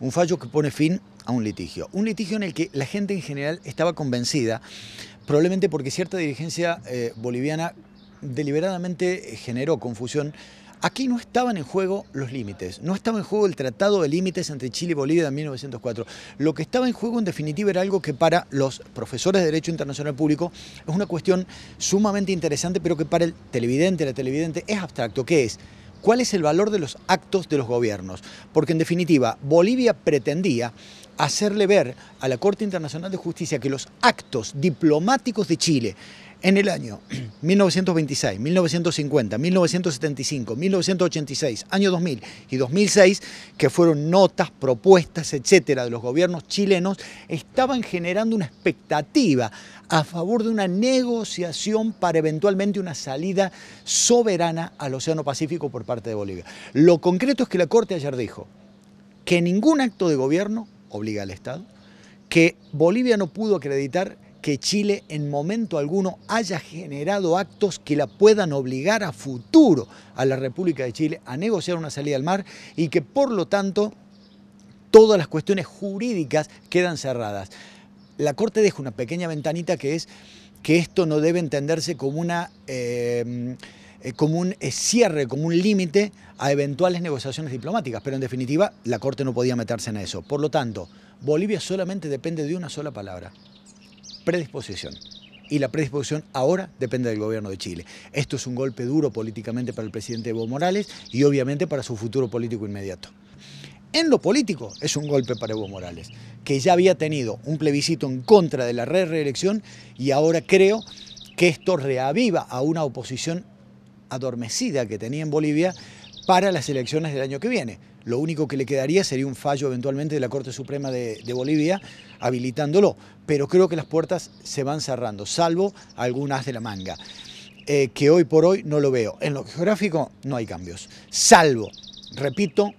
Un fallo que pone fin a un litigio. Un litigio en el que la gente en general estaba convencida, probablemente porque cierta dirigencia eh, boliviana deliberadamente eh, generó confusión. Aquí no estaban en juego los límites, no estaba en juego el tratado de límites entre Chile y Bolivia de 1904. Lo que estaba en juego en definitiva era algo que para los profesores de Derecho Internacional Público es una cuestión sumamente interesante, pero que para el televidente, la televidente, es abstracto. ¿Qué es? cuál es el valor de los actos de los gobiernos. Porque en definitiva, Bolivia pretendía hacerle ver a la Corte Internacional de Justicia que los actos diplomáticos de Chile en el año 1926, 1950, 1975, 1986, año 2000 y 2006, que fueron notas, propuestas, etcétera, de los gobiernos chilenos, estaban generando una expectativa a favor de una negociación para eventualmente una salida soberana al Océano Pacífico por parte de Bolivia. Lo concreto es que la Corte ayer dijo que ningún acto de gobierno obliga al Estado, que Bolivia no pudo acreditar que Chile en momento alguno haya generado actos que la puedan obligar a futuro a la República de Chile a negociar una salida al mar y que por lo tanto todas las cuestiones jurídicas quedan cerradas. La Corte deja una pequeña ventanita que es que esto no debe entenderse como una... Eh, eh, un eh, cierre, como un límite a eventuales negociaciones diplomáticas, pero en definitiva la Corte no podía meterse en eso. Por lo tanto, Bolivia solamente depende de una sola palabra, predisposición. Y la predisposición ahora depende del gobierno de Chile. Esto es un golpe duro políticamente para el presidente Evo Morales y obviamente para su futuro político inmediato. En lo político es un golpe para Evo Morales, que ya había tenido un plebiscito en contra de la reelección y ahora creo que esto reaviva a una oposición adormecida que tenía en Bolivia para las elecciones del año que viene. Lo único que le quedaría sería un fallo eventualmente de la Corte Suprema de, Bolivia habilitándolo, pero creo que las puertas se van cerrando, salvo algunas de la manga, eh, que hoy por hoy no lo veo. En lo geográfico no hay cambios, salvo, repito,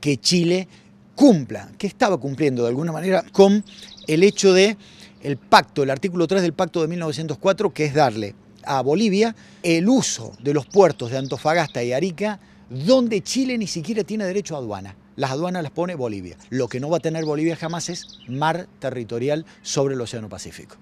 que Chile cumpla, que estaba cumpliendo de alguna manera con el hecho de el pacto, el artículo 3 del pacto de 1904, que es darle a Bolivia el uso de los puertos de Antofagasta y Arica donde Chile ni siquiera tiene derecho a aduana. Las aduanas las pone Bolivia. Lo que no va a tener Bolivia jamás es mar territorial sobre el Océano Pacífico.